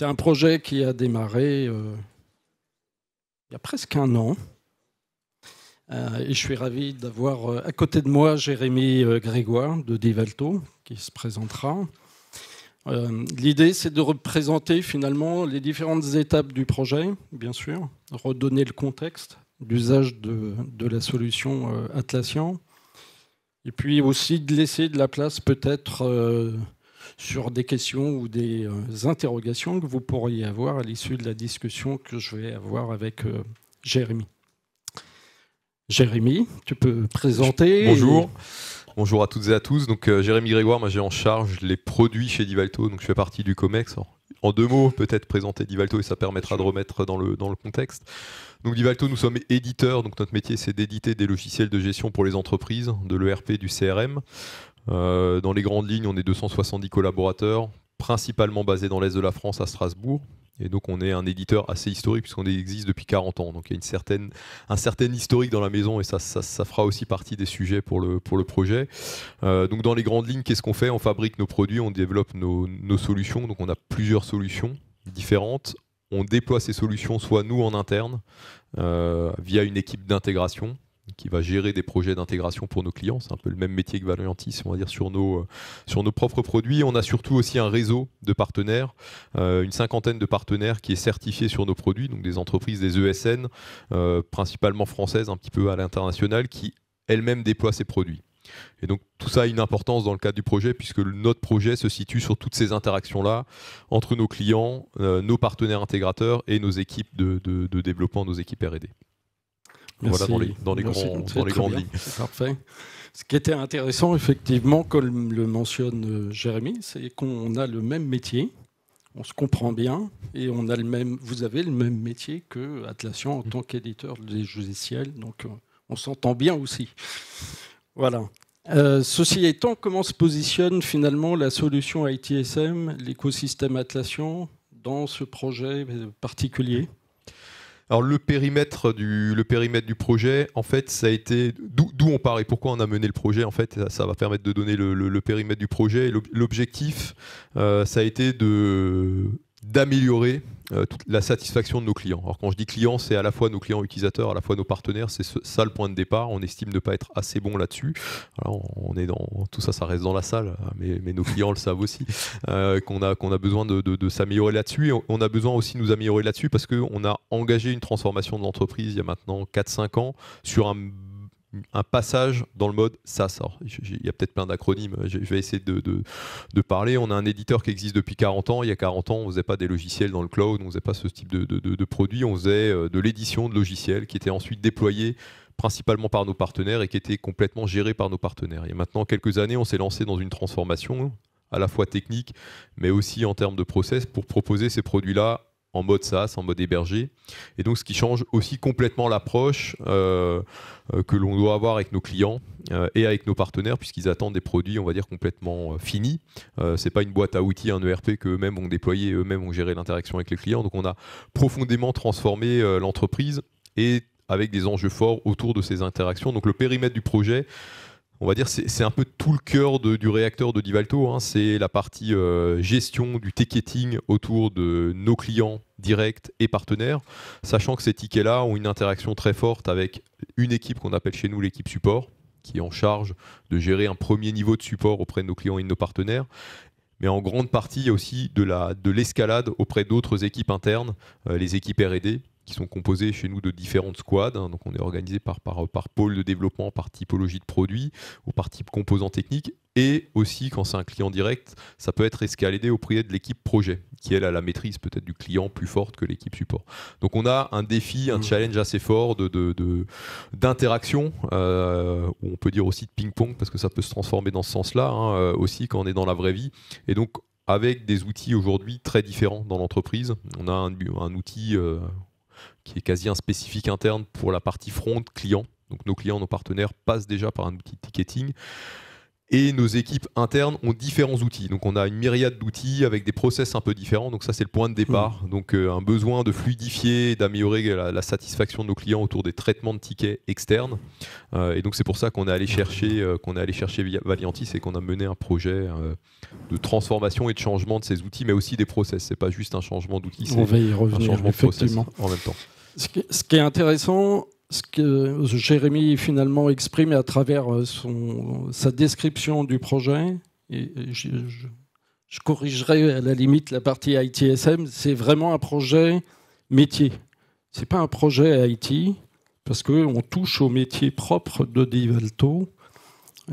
C'est un projet qui a démarré euh, il y a presque un an. Euh, et je suis ravi d'avoir euh, à côté de moi Jérémy Grégoire de Divalto qui se présentera. L'idée, c'est de représenter finalement les différentes étapes du projet, bien sûr, redonner le contexte d'usage de, de, la solution Atlassian, et puis aussi de laisser de la place peut-être sur des questions ou des euh, interrogations que vous pourriez avoir à l'issue de la discussion que je vais avoir avec euh, Jérémy. Jérémy, tu peux présenter. Bonjour. Bonjour à toutes et à tous. Donc euh, Jérémy Grégoire, moi j'ai en charge les produits chez Divalto, donc je fais partie du COMEX. En deux mots, peut-être présenter Divalto et ça permettra de remettre dans le, dans le contexte. Donc Divalto, nous sommes éditeurs, donc notre métier c'est d'éditer des logiciels de gestion pour les entreprises, de l'ERP, du CRM. Euh, dans les grandes lignes, on est 270 collaborateurs, principalement basés dans l'Est de la France, à Strasbourg. Et donc on est un éditeur assez historique puisqu'on existe depuis 40 ans. Donc il y a un certain historique dans la maison et ça, fera aussi partie des sujets pour le, projet. Euh, donc dans les grandes lignes, qu'est-ce qu'on fait On fabrique nos produits, on développe nos, solutions. Donc on a plusieurs solutions différentes. On déploie ces solutions soit nous en interne euh, via une équipe d'intégration qui va gérer des projets d'intégration pour nos clients. C'est un peu le même métier que Valentis, on va dire, sur nos, euh, sur nos propres produits. On a surtout aussi un réseau de partenaires, euh, une cinquantaine de partenaires qui est certifié sur nos produits, donc des entreprises, des ESN, euh, principalement françaises, un petit peu à l'international, qui elles-mêmes déploient ces produits. Et donc tout ça a une importance dans le cadre du projet puisque notre projet se situe sur toutes ces interactions-là entre nos clients, nos partenaires intégrateurs et nos équipes de développement, nos équipes RD. Voilà dans les, Grands, lignes. Parfait. Ce qui était intéressant, effectivement, comme le mentionne euh, Jérémy, c'est qu'on a le même métier, on se comprend bien, et on a le même, vous avez le même métier que en tant qu'éditeur des logiciels, donc euh, on s'entend bien aussi. Voilà. Euh, ceci étant, comment se positionne finalement la solution ITSM, l'écosystème Atlassian, dans ce projet particulier alors le périmètre du, le périmètre du projet, en fait, ça a été d'où on part et pourquoi on a mené le projet. En fait, ça, va permettre de donner le, périmètre du projet. L'objectif, euh, ça a été de d'améliorer euh, la satisfaction de nos clients. Alors quand je dis clients, c'est à la fois nos clients utilisateurs, à la fois nos partenaires, c'est ça le point de départ. On estime ne pas être assez bon là-dessus. on est dans tout ça, ça reste dans la salle, hein, mais, nos clients le savent aussi euh, qu'on a qu'on a besoin de, de s'améliorer là-dessus. on a besoin aussi de nous améliorer là-dessus parce qu'on a engagé une transformation de l'entreprise il y a maintenant 4-5 ans sur un Mm. un passage dans le mode SaaS. Il y a peut-être plein d'acronymes, euh, je vais essayer de, parler. On a un éditeur qui existe depuis 40 ans. Il y a 40 ans, on ne faisait pas des logiciels dans le cloud, on ne faisait pas ce type de, de produit, on faisait euh, de l'édition de logiciels qui était ensuite déployé principalement par nos partenaires et qui était complètement géré par nos partenaires. Il y a maintenant quelques années, on s'est lancé dans une transformation à la fois technique, mais aussi en termes de process, pour proposer ces produits-là en mode SaaS, en mode hébergé. Et donc, ce qui change aussi complètement l'approche euh, euh, que l'on doit avoir avec nos clients euh, et avec nos partenaires, puisqu'ils attendent des produits, on va dire, complètement finis. Ce n'est pas une boîte à outils, un ERP qu'eux-mêmes ont déployé, eux-mêmes ont géré l'interaction avec les clients. Donc, on a profondément transformé l'entreprise et avec des enjeux forts autour de ces interactions. Donc, le périmètre du projet on va dire, c'est un peu tout le cœur du réacteur de Divalto. Hein. C'est la partie euh, gestion du ticketing autour de nos clients directs et partenaires, sachant que ces tickets-là ont une interaction très forte avec une équipe qu'on appelle chez nous l'équipe support, qui est en charge de gérer un premier niveau de support auprès de nos clients et de nos partenaires. Mais en grande partie, il y a aussi de l'escalade auprès d'autres équipes internes, euh, les équipes RD, qui sont composés chez nous de différentes squads. Hein. donc on est organisé par, par, pôle de développement, par typologie de produits ou par type composant technique. Et aussi, quand c'est un client direct, ça peut être escaladé au prix de l'équipe projet, qui elle a la maîtrise peut-être du client plus forte que l'équipe support. Donc on a un défi, un mmh. challenge assez fort d'interaction, de, de, euh, on peut dire aussi de ping-pong, parce que ça peut se transformer dans ce sens-là, hein, euh, aussi quand on est dans la vraie vie. Et donc avec des outils aujourd'hui très différents dans l'entreprise. On a un, outil, euh, qui est quasi un spécifique interne pour la partie front client. Donc nos clients, nos partenaires passent déjà par un outil de ticketing. Et nos équipes internes ont différents outils. Donc on a une myriade d'outils avec des process un peu différents. Donc ça c'est le point de départ. Hmm. Donc euh, un besoin de fluidifier, d'améliorer la, satisfaction de nos clients autour des traitements de tickets externes. Euh, et donc c'est pour ça qu'on est allé chercher, euh, qu'on est allé chercher Valiantis et qu'on a mené un projet de transformation et de changement de ces outils, mais aussi des process. C'est pas juste un changement d'outils, c'est un changement de process en même temps. Ce qui est intéressant ce que Jérémy finalement exprime à travers euh, son, sa description du projet, et je, corrigerai à la limite la partie ITSM, c'est vraiment un projet métier. Ce n'est pas un projet IT, parce qu'on touche au métier propre de Divalto.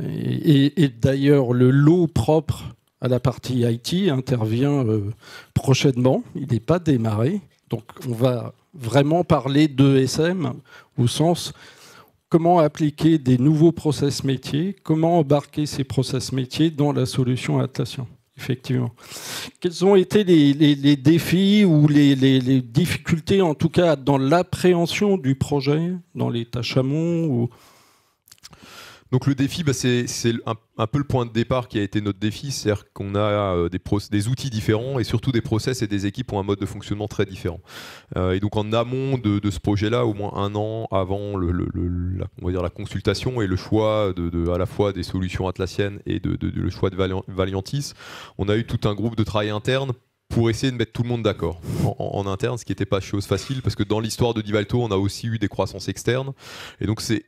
Et, d'ailleurs, le lot propre à la partie IT intervient euh, prochainement. Il n'est pas démarré. Donc on va vraiment parler de SM, au sens comment appliquer des nouveaux process métiers, comment embarquer ces process métiers dans la solution Atlassian. Effectivement. Quels ont été les, défis ou les, difficultés, en tout cas, dans l'appréhension du projet, dans les tâches amont ou donc le défi, bah, c'est un, peu le point de départ qui a été notre défi, c'est-à-dire qu'on a euh, des, outils différents et surtout des process et des équipes ont un mode de fonctionnement très différent. Euh, et donc en amont de, ce projet-là, au moins un an avant la, consultation et le choix à la fois des solutions atlassiennes et de, le choix de Valiantis, on a eu tout un groupe de travail interne pour essayer de mettre tout le monde d'accord en, en, interne, ce qui n'était pas chose facile, parce que dans l'histoire de Divalto, on a aussi eu des croissances externes. Et donc c'est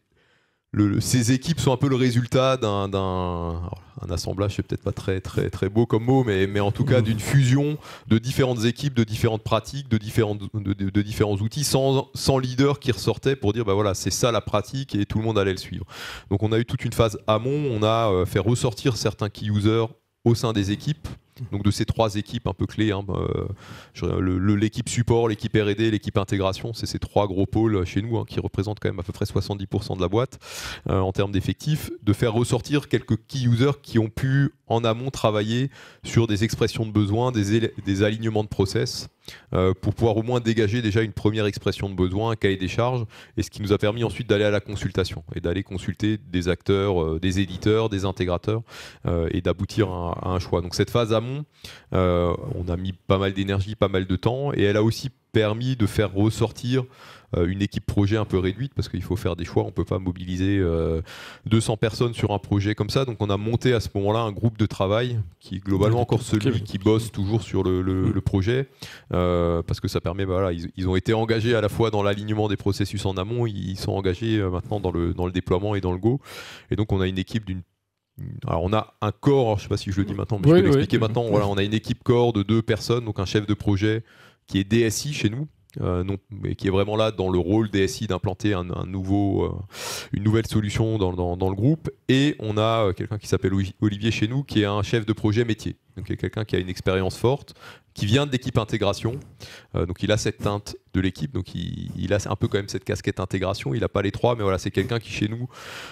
ces équipes sont un peu le résultat d'un assemblage, c'est peut-être pas très, très, très beau comme mot, mais, en tout cas mmh. d'une fusion de différentes équipes, de différentes pratiques, de, différents outils, sans, leader qui ressortait pour dire bah voilà, c'est ça la pratique et tout le monde allait le suivre. Donc on a eu toute une phase amont, on a euh, fait ressortir certains key users au sein des équipes donc de ces trois équipes un peu clés, hein, euh, l'équipe support, l'équipe RD, l'équipe intégration, c'est ces trois gros pôles euh, chez nous hein, qui représentent quand même à peu près 70% de la boîte euh, en termes d'effectifs, de faire ressortir quelques key users qui ont pu en amont travailler sur des expressions de besoins, des, alignements de process pour pouvoir au moins dégager déjà une première expression de besoin, un cahier des charges, et ce qui nous a permis ensuite d'aller à la consultation et d'aller consulter des acteurs, des éditeurs, des intégrateurs et d'aboutir à, à, un choix. Donc cette phase amont euh, on a mis pas mal d'énergie, pas mal de temps, et elle a aussi permis de faire ressortir euh, une équipe projet un peu réduite parce qu'il faut faire des choix, on ne peut pas mobiliser 200 euh, personnes sur un projet comme ça. Donc on a monté à ce moment-là un groupe de travail qui est globalement encore celui qui bosse toujours sur le, mm. projet parce que ça permet, bah, voilà, ils, ont été engagés à la fois dans l'alignement des processus en amont, ils sont engagés maintenant dans le, dans le déploiement et dans le go. Et donc on a une équipe d'une alors on a un corps, je ne sais pas si je le dis maintenant, mais je peux l'expliquer maintenant. on a une équipe corps de deux personnes, donc un chef de projet qui est DSI chez nous, euh, mais qui est vraiment là dans le rôle DSI d'implanter euh, une nouvelle solution dans, le groupe. Et on a euh, quelqu'un qui s'appelle Olivier chez nous, qui est un chef de projet métier donc quelqu'un qui a une expérience forte, qui vient de intégration, euh, donc il a cette teinte de l'équipe, donc il, a un peu quand même cette casquette intégration, il n'a pas les trois, mais voilà, c'est quelqu'un qui chez nous,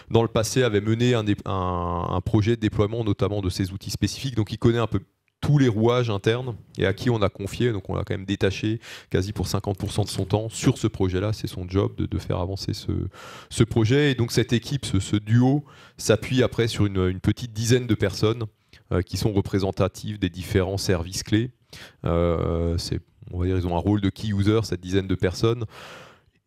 dans le passé, avait mené un, projet de déploiement notamment de ces outils spécifiques, donc il connaît un peu tous les rouages internes et à qui on a confié, donc on l'a quand même détaché quasi pour 50% de son temps sur ce projet-là. C'est son job de, faire avancer ce, projet. Et donc cette équipe, ce, duo, s'appuie après sur une, petite dizaine de personnes euh, qui sont représentatives des différents services clés. Euh, c'est, on va dire, ils ont un rôle de key user, cette dizaine de personnes.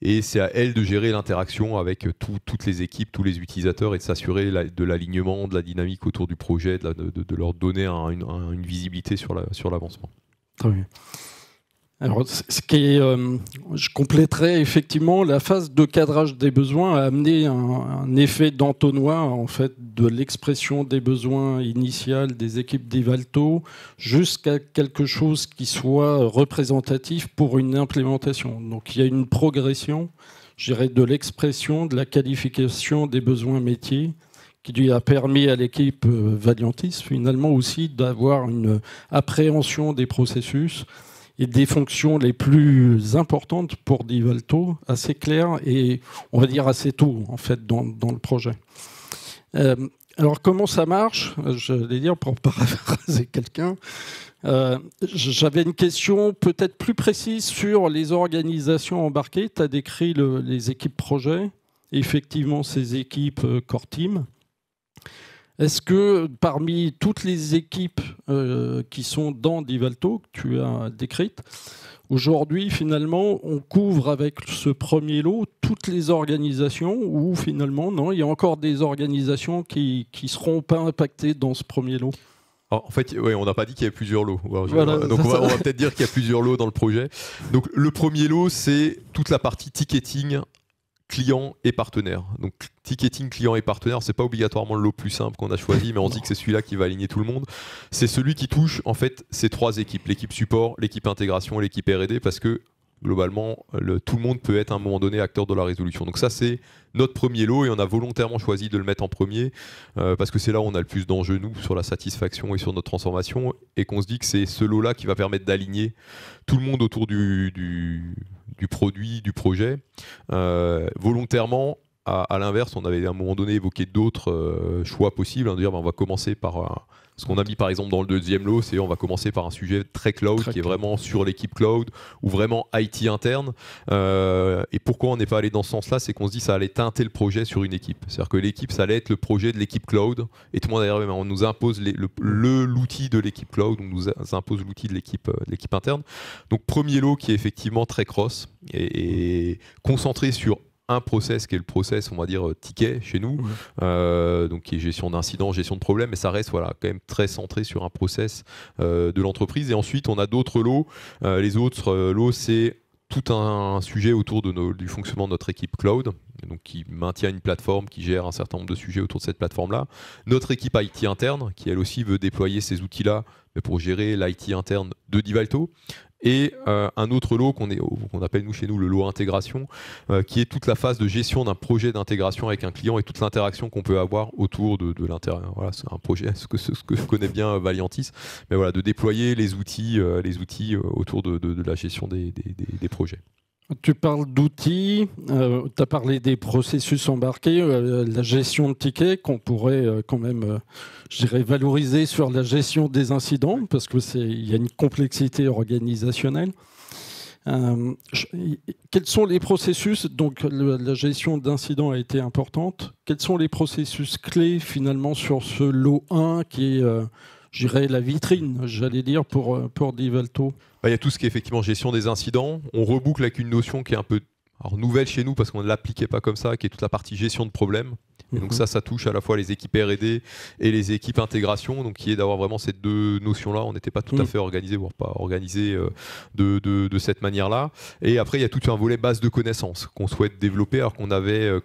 Et c'est à elles de gérer l'interaction avec toutes les équipes, tous les utilisateurs et de s'assurer de l'alignement, de la dynamique autour du projet, de, leur donner une, visibilité sur, la, sur l'avancement. Très bien ce qui euh, je compléterai effectivement la phase de cadrage des besoins à amener un, effet d'entonnoir en fait de l'expression des besoins initiales des équipes d'Ivalto jusqu'à quelque chose qui soit représentatif pour une implémentation. Donc, il y a une progression, de l'expression, de la qualification des besoins métiers qui lui a permis à l'équipe euh, Valiantis finalement aussi d'avoir une appréhension des processus et des fonctions les plus importantes pour Divalto, assez claires et on va dire assez tôt en fait dans, le projet. Euh, alors comment ça marche Je vais dire pour paraphraser quelqu'un. Euh, j'avais une question peut-être plus précise sur les organisations embarquées. Tu as décrit les équipes projet, effectivement ces équipes euh, core team. Est-ce que parmi toutes les équipes euh, qui sont dans Divalto, que tu as décrites, aujourd'hui finalement on couvre avec ce premier lot toutes les organisations ou finalement non, il y a encore des organisations qui ne seront pas impactées dans ce premier lot ah, en fait, on n'a pas dit qu'il y avait plusieurs lots. on va, peut-être dire qu'il y a plusieurs lots dans le projet. Donc le premier lot, c'est toute la partie ticketing client et partenaire. Donc ticketing client et partenaire, c'est pas obligatoirement le lot plus simple qu'on a choisi, mais on se dit que c'est celui-là qui va aligner tout le monde. C'est celui qui touche en fait ces trois équipes, l'équipe support, l'équipe intégration et l'équipe R&D, parce que globalement, tout le monde peut être à un moment donné acteur de la résolution. Donc ça, c'est notre premier lot et on a volontairement choisi de le mettre en premier euh, parce que c'est là où on a le plus d'enjeux, nous, sur la satisfaction et sur notre transformation et qu'on se dit que c'est ce lot-là qui va permettre d'aligner tout le monde autour du du produit, du projet, euh, volontairement à, l'inverse, on avait à un moment donné évoqué d'autres euh, choix possibles, hein, dire ben, on va commencer par ce qu'on a mis par exemple dans le deuxième lot, c'est on va commencer par un sujet très cloud, qui est vraiment sur l'équipe cloud ou vraiment IT interne. Euh, et pourquoi on n'est pas allé dans ce sens-là, c'est qu'on se dit ça allait teinter le projet sur une équipe. C'est-à-dire que l'équipe, ça allait être le projet de l'équipe cloud. Et tout le monde d'ailleurs, on nous impose le l'outil de l'équipe cloud, on nous impose l'outil de l'équipe euh, l'équipe interne. Donc premier lot qui est effectivement très cross et concentré sur un process qui est le process, on va dire, euh, ticket chez nous, euh, donc qui est gestion d'incidents, gestion de problèmes, mais ça reste voilà, quand même très centré sur un process euh, de l'entreprise. Et ensuite, on a d'autres lots. les autres lots, c'est tout un sujet autour de du fonctionnement de notre équipe cloud, donc qui maintient une plateforme, qui gère un certain nombre de sujets autour de cette plateforme-là. Notre équipe IT interne, qui elle aussi veut déployer ces outils-là pour gérer l'IT interne de Divalto et euh, un autre lot qu'on appelle nous chez nous le lot intégration, euh, qui est toute la phase de gestion d'un projet d'intégration avec un client et toute l'interaction qu'on peut avoir autour de, de l'intérieur. Voilà, c'est un projet, ce que, ce que bien euh, Valiantis, mais voilà, de déployer les outils, les outils autour de, la gestion des projets. Tu parles d'outils, euh, tu as parlé des processus embarqués, euh, la gestion de tickets qu'on pourrait euh, quand même, je valoriser sur la gestion des incidents, parce qu'il y a une complexité organisationnelle. quels sont les processus Donc la gestion d'incidents a été importante. Quels sont les processus clés finalement sur ce lot 1 qui est j'irais la vitrine, j'allais dire, pour, euh, pour Divalto. Bah, il y a tout ce qui est effectivement gestion des incidents. On reboucle avec une notion qui est un peu nouvelle chez nous parce qu'on ne l'appliquait pas comme ça, qui est toute la partie gestion de problèmes. donc mhm. ça, ça touche à la fois les équipes R&D et les équipes intégration, donc qui est d'avoir vraiment ces deux notions-là. On n'était pas tout à mhm. fait organisé, voire pas organisé euh, de, de, de cette manière-là. Et après, il y a tout un volet base de connaissances qu'on souhaite développer, alors qu'on avait euh,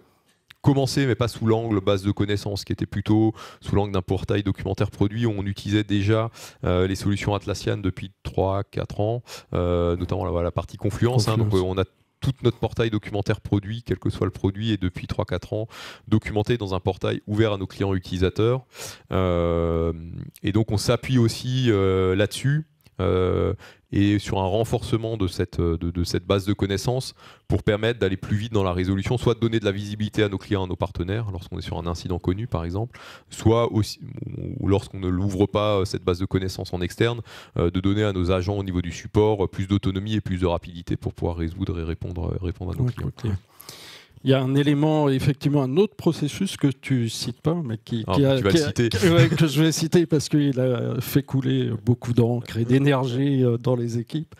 commencer, mais pas sous l'angle base de connaissances, qui était plutôt sous l'angle d'un portail documentaire produit. Où on utilisait déjà euh, les solutions Atlassian depuis 3-4 ans, euh, notamment la, partie Confluence. Hein. donc, euh, on a tout notre portail documentaire produit, quel que soit le produit, et depuis 3-4 ans, documenté dans un portail ouvert à nos clients utilisateurs. et donc on s'appuie aussi là-dessus et sur un renforcement de cette, euh, de, cette base de connaissances pour permettre d'aller plus vite dans la résolution, soit de donner de la visibilité à nos clients, à nos partenaires, lorsqu'on est sur un incident connu par exemple, soit aussi, ou lorsqu'on ne l'ouvre pas, euh, cette base de connaissances en externe, euh, de donner à nos agents au niveau du support plus d'autonomie et plus de rapidité pour pouvoir résoudre et répondre, répondre à nos clients il y a un élément, effectivement, un autre processus que tu cites pas, mais qui, oh, que, je vais citer parce qu'il a fait couler beaucoup d'encre et d'énergie euh, dans les équipes.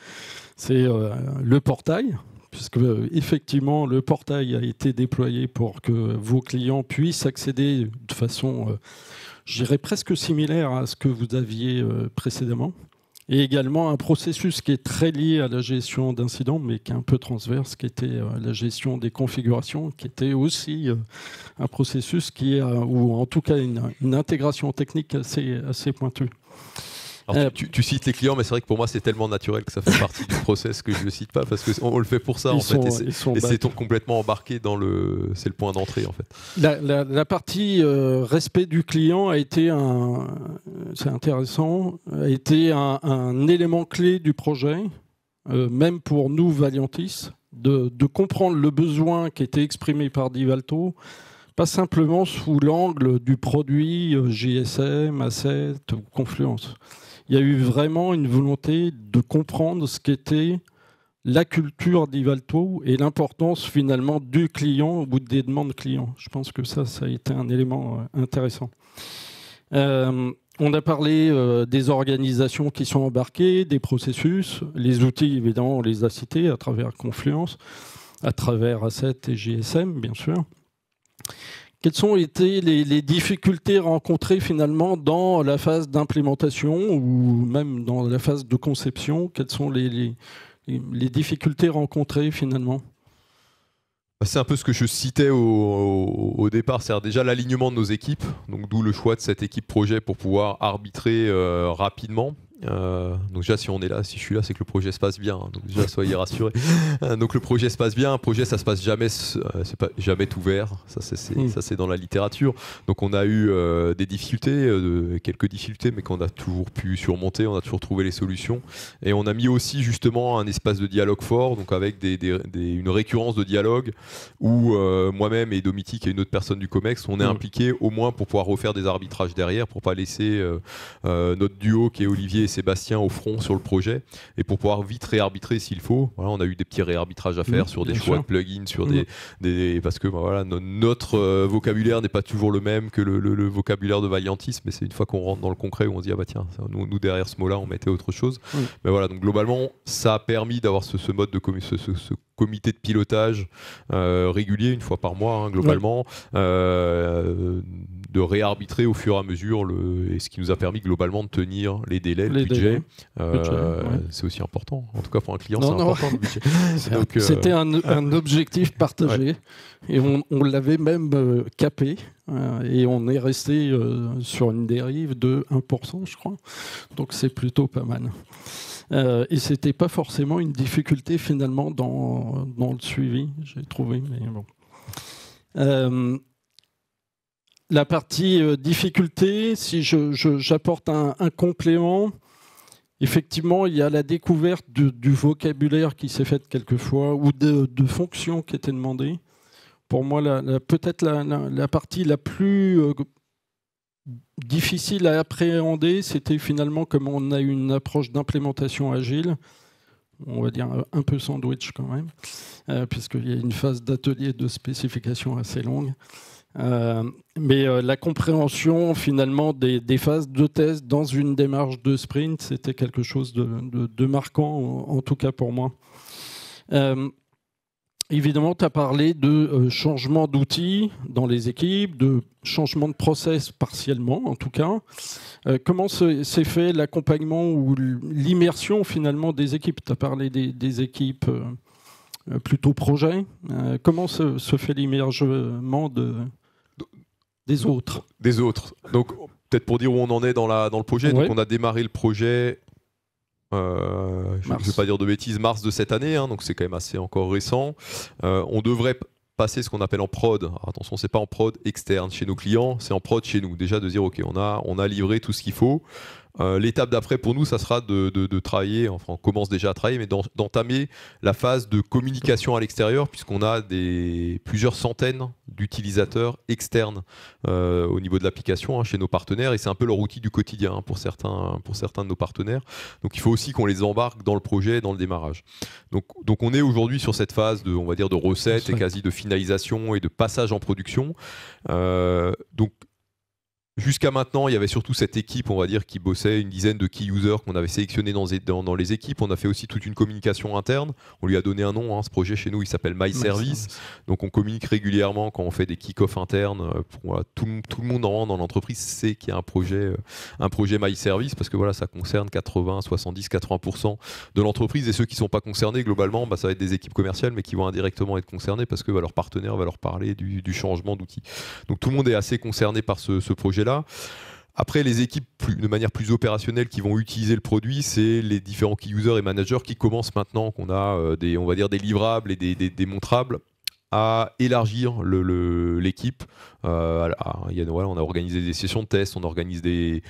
C'est euh, le portail, puisque euh, effectivement, le portail a été déployé pour que vos clients puissent accéder de façon, je presque similaire à ce que vous aviez précédemment, et également un processus qui est très lié à la gestion d'incidents, mais qui est un peu transverse, qui était euh, la gestion des configurations, qui était aussi euh, un processus qui a, ou en tout cas une, intégration technique assez pointue. Euh, tu, cites les clients, mais c'est vrai que pour moi, c'est tellement naturel que ça fait partie du process que je ne cite pas parce qu'on on le fait pour ça, en fait. Et c'est complètement embarqué dans le. C'est le point d'entrée, en fait. La, partie euh, respect du client a été un. C'est intéressant, a été un, élément clé du projet, euh, même pour nous, Valiantis, de, comprendre le besoin qui était exprimé par Divalto pas simplement sous l'angle du produit GSM, Asset ou Confluence il y a eu vraiment une volonté de comprendre ce qu'était la culture d'Ivalto et l'importance finalement du client au bout des demandes clients. Je pense que ça, ça a été un élément euh, intéressant. Euh, on a parlé euh, des organisations qui sont embarquées, des processus, les outils évidemment, on les a cités à travers Confluence, à travers Asset et GSM, bien sûr. Quelles ont été les, difficultés rencontrées finalement dans la phase d'implémentation ou même dans la phase de conception Quelles sont les, difficultés rencontrées finalement bah, c'est un peu ce que je citais au, départ, c'est-à-dire déjà l'alignement de nos équipes, donc d'où le choix de cette équipe projet pour pouvoir arbitrer euh, rapidement euh, donc déjà, si on est là, si je suis là, c'est que le projet se passe bien. Hein. donc déjà, soyez rassurés. donc le projet se passe bien. Un projet, ça se passe jamais, euh, c'est pas jamais tout vert. Ça, c'est hmm. ça, c'est dans la littérature. Donc on a eu euh, des difficultés, quelques difficultés, mais qu'on a toujours pu surmonter. On a toujours trouvé les solutions. Et on a mis aussi justement un espace de dialogue fort, donc avec une récurrence de dialogue où moi-même et Domitique et une autre personne du Comex, on est hmm. impliqués au moins pour pouvoir refaire des arbitrages derrière, pour pas laisser notre duo qui est Olivier Sébastien au front sur le projet et pour pouvoir vite réarbitrer s'il faut. on a eu des petits réarbitrages à mmh, faire sur des choix de plugins, sur mmh. des, parce que ben voilà, notre euh, vocabulaire n'est pas toujours le même que le, vocabulaire de Valiantis, mais c'est une fois qu'on rentre dans le concret où on se dit ah bah tiens, nous, derrière ce mot-là, on mettait autre chose. Mais voilà, donc globalement, ça a permis d'avoir ce, mode de ce, comité de pilotage euh, régulier, une fois par mois, hein, globalement, euh, de réarbitrer au fur et à mesure, et ce qui nous a permis globalement de tenir les délais, Hein. Euh, c'est aussi important. En tout cas, pour un client, c'est important euh, C'était un, objectif partagé. Et on, l'avait même euh, capé. et on est resté sur une dérive de 1%, je crois. Donc c'est plutôt pas mal. et c'était pas forcément une difficulté finalement dans, le suivi, j'ai trouvé. la partie difficulté, si j'apporte un, complément, Effectivement, il y a la découverte du vocabulaire qui s'est faite quelquefois ou de, fonctions qui étaient demandées. Pour moi, peut-être la, partie la plus euh, difficile à appréhender, c'était finalement comment on a une approche d'implémentation agile, on va dire un peu sandwich quand même, euh, puisqu'il y a une phase d'atelier de spécification assez longue. Euh, mais euh, la compréhension finalement des, phases de test dans une démarche de sprint, c'était quelque chose de, marquant, en, tout cas pour moi. Euh, évidemment, tu as parlé de changement d'outils dans les équipes, de changement de process partiellement en tout cas. comment s'est fait l'accompagnement ou l'immersion finalement des équipes Tu as parlé des, équipes plutôt projet. comment se fait l'immergement de, des autres. Des autres. Donc, peut-être pour dire où on en est dans, la, dans le projet. Donc, on a démarré le projet, euh, je ne vais pas dire de bêtises, mars de cette année. Hein, donc, c'est quand même assez encore récent. Euh, on devrait passer ce qu'on appelle en prod. attention attention, c'est pas en prod externe chez nos clients, c'est en prod chez nous. Déjà de dire, OK, on a, on a livré tout ce qu'il faut. Euh, l'étape d'après pour nous, ça sera de, travailler, enfin on commence déjà à travailler, mais d'entamer la phase de communication à l'extérieur, puisqu'on a des, plusieurs centaines d'utilisateurs externes euh, au niveau de l'application hein, chez nos partenaires, et c'est un peu leur outil du quotidien hein, pour, certains, pour certains de nos partenaires. Donc il faut aussi qu'on les embarque dans le projet, dans le démarrage. Donc, donc on est aujourd'hui sur cette phase de, on va dire, de recette et quasi de finalisation et de passage en production. Euh, donc Jusqu'à maintenant, il y avait surtout cette équipe, on va dire, qui bossait, une dizaine de key users qu'on avait sélectionnés dans, les équipes. On a fait aussi toute une communication interne. On lui a donné un nom. Hein, ce projet chez nous, il s'appelle My, Service. Donc on communique régulièrement quand on fait des kick off internes. Euh, euh, tout, tout, le monde en dans l'entreprise sait qu'il y a un projet, euh, un projet My Service parce que voilà, ça concerne 80, 70, 80% de l'entreprise. Et ceux qui ne sont pas concernés, globalement, bah, ça va être des équipes commerciales, mais qui vont indirectement être concernés parce que leur partenaire va leur parler du, changement d'outil. Donc tout le monde est assez concerné par ce, ce projet là Après, les équipes de manière plus opérationnelle qui vont utiliser le produit, c'est les différents key users et managers qui commencent maintenant qu'on a euh, des, on va dire, des livrables et des, démontrables à élargir l'équipe. il le, a voilà, on a organisé des sessions de test, on organise des,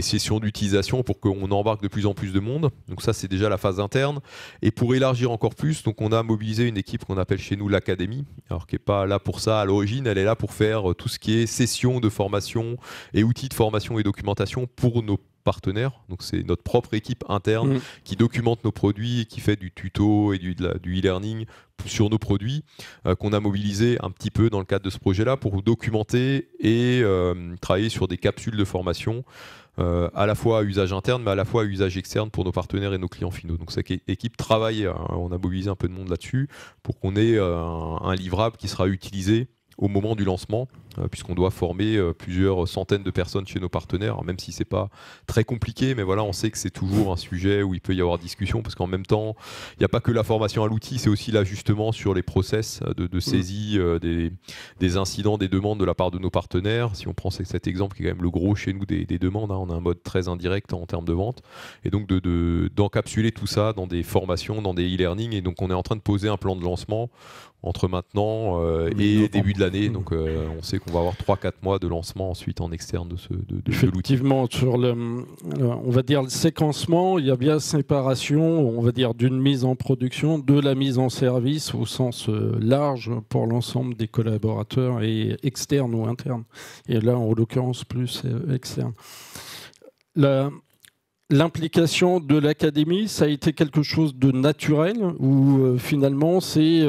sessions d'utilisation pour qu'on embarque de plus en plus de monde. Donc ça, c'est déjà la phase interne. Et pour élargir encore plus, donc on a mobilisé une équipe qu'on appelle chez nous l'Académie, alors qui n'est pas là pour ça à l'origine, elle est là pour faire euh, tout ce qui est sessions de formation et outils de formation et documentation pour nos Partenaires, Donc c'est notre propre équipe interne mm. qui documente nos produits et qui fait du tuto et du, e-learning sur nos produits euh, qu'on a mobilisé un petit peu dans le cadre de ce projet-là pour documenter et euh, travailler sur des capsules de formation euh, à la fois à usage interne mais à la fois à usage externe pour nos partenaires et nos clients finaux. Donc cette équipe travaille, on a mobilisé un peu de monde là-dessus pour qu'on ait un livrable qui sera utilisé au moment du lancement euh, puisqu'on doit former euh, plusieurs centaines de personnes chez nos partenaires, hein, même si c'est pas très compliqué, mais voilà, on sait que c'est toujours un sujet où il peut y avoir discussion, parce qu'en même temps, il n'y a pas que la formation à l'outil, c'est aussi l'ajustement sur les process euh, de, mm. saisie des, incidents, des demandes de la part de nos partenaires. Si on prend cet exemple qui est quand même le gros chez nous des, demandes, hein, on a un mode très indirect en termes de vente, et donc d'encapsuler de, tout ça dans des formations, dans des e-learning, et donc on est en train de poser un plan de lancement entre maintenant et début de l'année, mm. donc on sait on va avoir 3-4 mois de lancement ensuite en externe de, ce, de, Effectivement, sur le, on va dire le séquencement, il y a bien séparation, on va dire, d'une mise en production, de la mise en service au sens euh, large pour l'ensemble des collaborateurs, et externes ou internes. Et là, en l'occurrence, plus euh, externe. L'implication de l'académie, ça a été quelque chose de naturel, ou euh, finalement c'est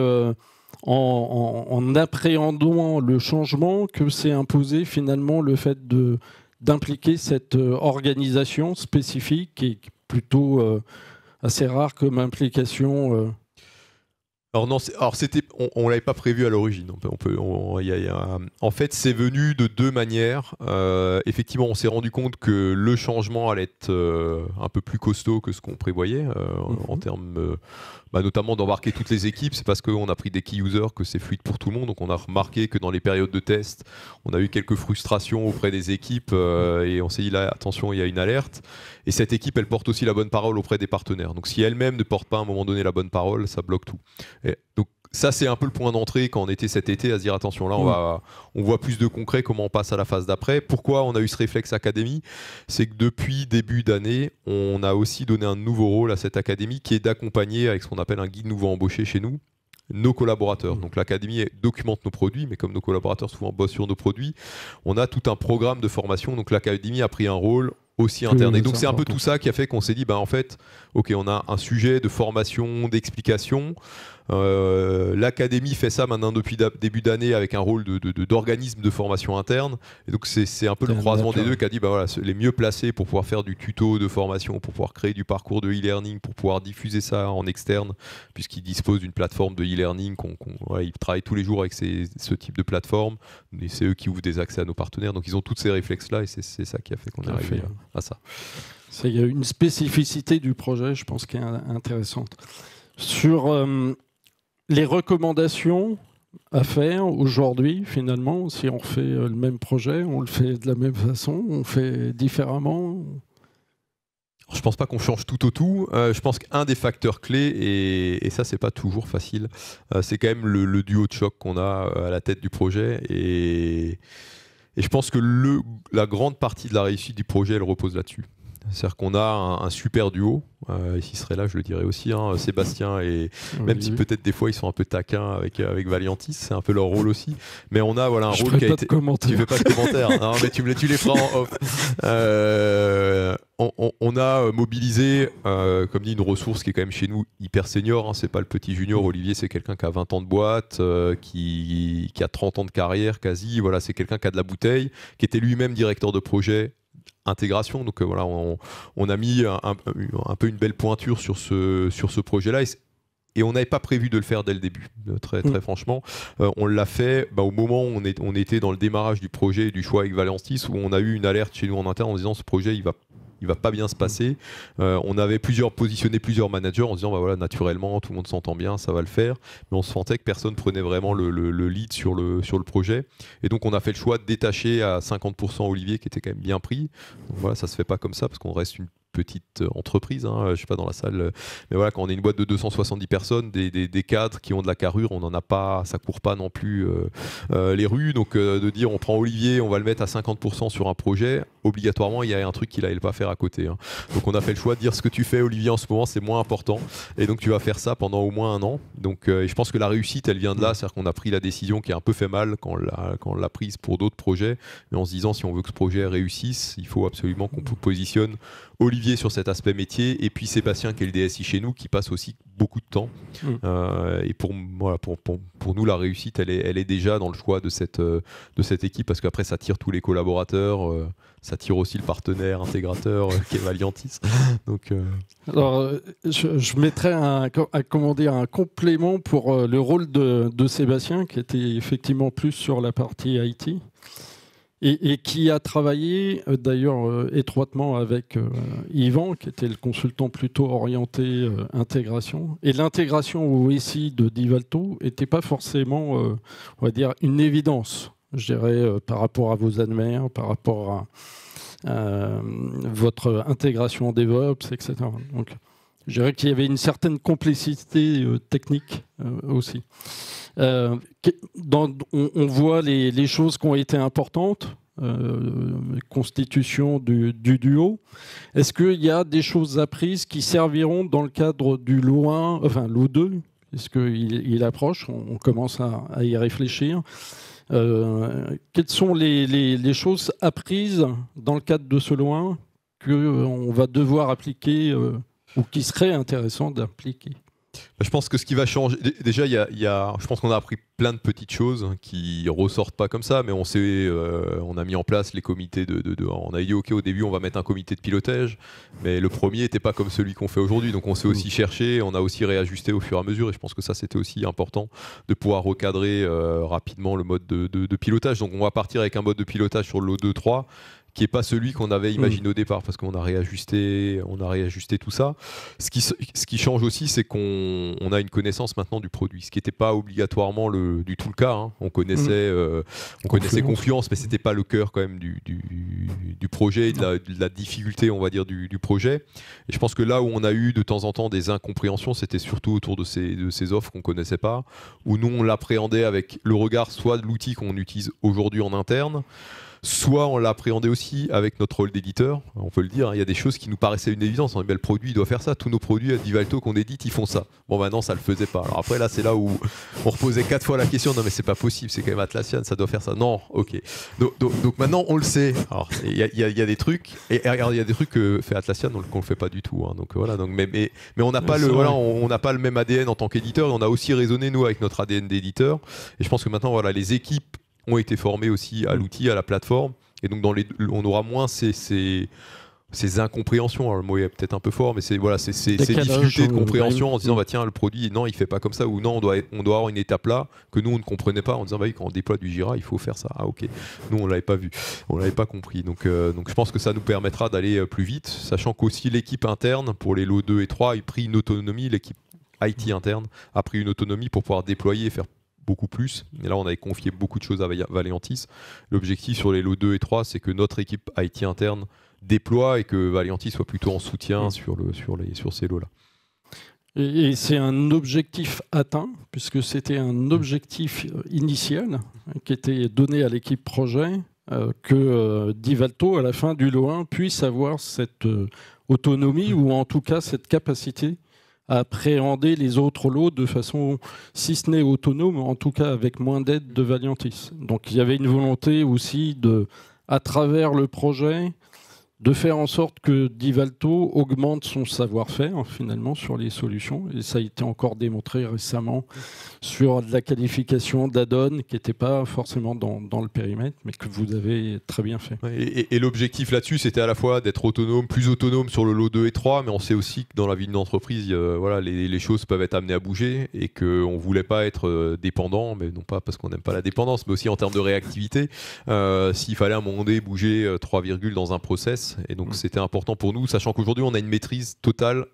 en, appréhendant le changement que s'est imposé finalement le fait de d'impliquer cette euh, organisation spécifique qui est plutôt euh, assez rare comme implication euh, alors non, c'était, on, ne l'avait pas prévu à l'origine. On peut, en fait, c'est venu de deux manières. Euh, effectivement, on s'est rendu compte que le changement allait être euh, un peu plus costaud que ce qu'on prévoyait euh, mhm. en, termes, bah, notamment d'embarquer toutes les équipes. C'est parce qu'on a pris des key users que c'est fluide pour tout le monde. Donc on a remarqué que dans les périodes de test, on a eu quelques frustrations auprès des équipes et on s'est dit là, attention, il y a une alerte. Et cette équipe, elle porte aussi la bonne parole auprès des partenaires. Donc si elle-même ne porte pas à un moment donné la bonne parole, ça bloque tout donc ça, c'est un peu le point d'entrée quand on était cet été à se dire attention, là, on, mm. va, on voit plus de concret, comment on passe à la phase d'après. Pourquoi on a eu ce réflexe académie C'est que depuis début d'année, on a aussi donné un nouveau rôle à cette académie qui est d'accompagner avec ce qu'on appelle un guide nouveau embauché chez nous nos collaborateurs. Mm. Donc l'académie documente nos produits, mais comme nos collaborateurs souvent bossent sur nos produits, on a tout un programme de formation. Donc l'académie a pris un rôle aussi interne. Et donc c'est un peu tout ça qui a fait qu'on s'est dit, bah, en fait, ok, on a un sujet de formation, d'explication. Euh, l'académie fait ça maintenant depuis début d'année avec un rôle d'organisme de, formation interne. Et donc c'est un peu le croisement des deux qui a dit bah voilà, les mieux placés pour pouvoir faire du tuto de formation, pour pouvoir créer du parcours de e-learning, pour pouvoir diffuser ça en externe, puisqu'ils disposent d'une plateforme de e-learning. ils travaillent tous les jours avec ce type de plateforme. Et c'est eux qui ouvrent des accès à nos partenaires. Donc ils ont tous ces réflexes-là et c'est ça qui a fait qu'on est arrivé à, ça. Il y a une spécificité du projet, je pense, qui est intéressante. Sur euh, les recommandations à faire aujourd'hui, finalement, si on fait le même projet, on le fait de la même façon, on fait différemment je pense pas qu'on change tout au tout. Euh, je pense qu'un des facteurs clés, et, ça c'est pas toujours facile, euh, c'est quand même le, duo de choc qu'on a euh, à la tête du projet. Et, et je pense que le, la grande partie de la réussite du projet, elle repose là-dessus. C'est-à-dire qu'on a un, super duo, euh, et s'il serait là, je le dirais aussi, hein, Sébastien et même si peut-être des fois ils sont un peu taquins avec, euh, avec Valiantis, c'est un peu leur rôle aussi. Mais on a voilà un rôle qui a été. Tu fais pas de commentaire, non, mais tu, me, tu les feras euh, on, a mobilisé, comme dit, une ressource qui est quand même chez nous hyper senior. Hein, c'est pas le petit junior. Mm. Olivier, c'est quelqu'un qui a 20 ans de boîte, qui, qui a 30 ans de carrière quasi. Voilà, c'est quelqu'un qui a de la bouteille, qui était lui-même directeur de projet intégration. Donc euh, voilà, on, a mis un, peu une belle pointure sur ce, sur ce projet-là. Et, on n'avait pas prévu de le faire dès le début, euh, très, très mm. franchement. Euh, on l'a fait bah, au moment où on, était dans le démarrage du projet et du choix avec Valentis, où on a eu une alerte chez nous en interne en disant ce projet, il va va pas bien se passer. Euh, on avait plusieurs positionné plusieurs managers en disant bah voilà naturellement tout le monde s'entend bien, ça va le faire. Mais on se sentait que personne prenait vraiment le, lead sur le sur le projet. Et donc on a fait le choix de détacher à 50% Olivier qui était quand même bien pris. Ça voilà, ça se fait pas comme ça parce qu'on reste une petite euh, entreprise, hein. je sais pas dans la salle, mais voilà, quand on est une boîte de 270 personnes, des, des, cadres qui ont de la carrure, on n'en a pas, ça court pas non plus euh, les rues, donc de dire on prend Olivier, on va le mettre à 50% sur un projet, obligatoirement, il y a un truc qu'il n'allait pas faire à côté. Hein. Donc on a fait le choix de dire ce que tu fais, Olivier, en ce moment, c'est moins important. Et donc tu vas faire ça pendant au moins un an. Donc euh, je pense que la réussite, elle vient de là. C'est-à-dire qu'on a pris la décision qui a un peu fait mal quand on l'a prise pour d'autres projets. Mais en se disant, si on veut que ce projet réussisse, il faut absolument qu'on positionne Olivier sur cet aspect métier et puis Sébastien, qui est le DSI chez nous, qui passe aussi beaucoup de temps. Mm. Euh, et pour, voilà, pour, pour, nous, la réussite, elle est, elle est déjà dans le choix de cette, euh, de cette équipe, parce qu'après, ça tire tous les collaborateurs, euh, ça tire aussi le partenaire intégrateur qui est Valiantis. Donc, Alors, je, mettrais un, un, comment dire, un complément pour le rôle de, de Sébastien, qui était effectivement plus sur la partie IT et, qui a travaillé euh, d'ailleurs euh, étroitement avec euh, Yvan, qui était le consultant plutôt orienté intégration. Et l'intégration au de Divalto n'était pas forcément, on va dire, une évidence, je dirais, par rapport à vos admères, par rapport à, votre intégration en DevOps, etc. Donc, je dirais qu'il y avait une certaine complexité euh, technique euh, aussi. Euh, on, voit les, choses qui ont été importantes, constitution du, duo. Est-ce qu'il y a des choses apprises qui serviront dans le cadre du loin, enfin lot 2 Est-ce qu'il approche on, commence à, y réfléchir. quelles sont les, choses apprises dans le cadre de ce loin 1 qu'on va devoir appliquer ou qui serait intéressant d'appliquer? Bah, je pense que ce qui va changer, déjà, il y, a, je pense qu'on a appris plein de petites choses qui ressortent pas comme ça, mais on sait, euh, on a mis en place les comités de, de, on a dit ok au début on va mettre un comité de pilotage, mais le premier n'était pas comme celui qu'on fait aujourd'hui, donc on s'est aussi mm. cherché, on a aussi réajusté au fur et à mesure, et je pense que ça c'était aussi important de pouvoir recadrer euh, rapidement le mode de, pilotage. Donc on va partir avec un mode de pilotage sur le 2-3 qui est pas celui qu'on avait mm. imaginé au départ, parce qu'on a réajusté, on a réajusté tout ça. Ce qui, ce qui change aussi, c'est qu'on on a une connaissance maintenant du produit, ce qui n'était pas obligatoirement le, du tout le cas. Hein. On connaissait, mm. euh, on connaissait confiance mais c'était pas le cœur quand même du, du, projet, de, la, difficulté, on va dire, du, du, projet. Et je pense que là où on a eu de temps en temps des incompréhensions, c'était surtout autour de ces, de ces offres qu'on connaissait pas, où nous on l'appréhendait avec le regard soit de l'outil qu'on utilise aujourd'hui en interne Soit on l'a appréhendé aussi avec notre rôle d'éditeur, on peut le dire, hein, il y a des choses qui nous paraissaient une évidence. Un hein. eh bel le produit doit faire ça, tous nos produits à Divalto qu'on édite, ils font ça. Bon, maintenant, ça le faisait pas. Alors après, là, c'est là où on reposait quatre fois la question, non, mais c'est pas possible, c'est quand même Atlassian, ça doit faire ça. Non, ok. Donc, maintenant, on le sait. il y, a des trucs, et il y a des trucs que fait Atlassian qu'on le fait pas du tout. Hein. donc voilà, donc, mais, mais, on n'a pas, le, voilà, on, pas le même ADN en tant qu'éditeur, on a aussi raisonné, nous, avec notre ADN d'éditeur. Et je pense que maintenant, voilà, les équipes ont été formés aussi à mm. l'outil, à la plateforme. Et donc, dans les, on aura moins ces, incompréhensions. Alors, le mot est peut-être un peu fort, mais c'est voilà, ces, difficultés de compréhension en se disant mm. bah, tiens, le produit, non, il ne fait pas comme ça, ou non, on doit, on doit avoir une étape là que nous, on ne comprenait pas en disant bah, quand on déploie du Jira, il faut faire ça. Ah, ok. Nous, on ne l'avait pas vu, on ne l'avait pas compris. Donc, euh, donc, je pense que ça nous permettra d'aller euh, plus vite, sachant qu'aussi l'équipe interne, pour les lots 2 et 3, a pris une autonomie, l'équipe IT interne a pris une autonomie pour pouvoir déployer et faire beaucoup plus. Et là, on avait confié beaucoup de choses à Valiantis. L'objectif sur les lots 2 et 3, c'est que notre équipe IT interne déploie et que Valiantis soit plutôt en soutien mm. sur, le, sur, les, sur ces lots-là. Et, c'est un objectif atteint, puisque c'était un mm. objectif euh, initial hein, qui était donné à l'équipe projet, euh, que euh, Divalto, à la fin du lot 1, puisse avoir cette autonomie mm. ou en tout cas cette capacité appréhender les autres lots de façon, si ce n'est autonome, en tout cas avec moins d'aide de Valiantis. Donc il y avait une volonté aussi de, à travers le projet, de faire en sorte que Divalto augmente son savoir-faire finalement sur les solutions. Et ça a été encore démontré récemment sur la qualification dadd qui n'était pas forcément dans, le périmètre, mais que vous avez très bien fait. Et, l'objectif là-dessus, c'était à la fois d'être autonome, plus autonome sur le lot 2 et 3, mais on sait aussi que dans la vie d'une entreprise, voilà, les, choses peuvent être amenées à bouger et qu'on ne voulait pas être euh, dépendant, mais non pas parce qu'on n'aime pas la dépendance, mais aussi en termes de réactivité. Euh, s'il fallait à un moment donné bouger 3, euh, dans un process, et donc, mm. c'était important pour nous, sachant qu'aujourd'hui, on a une maîtrise totale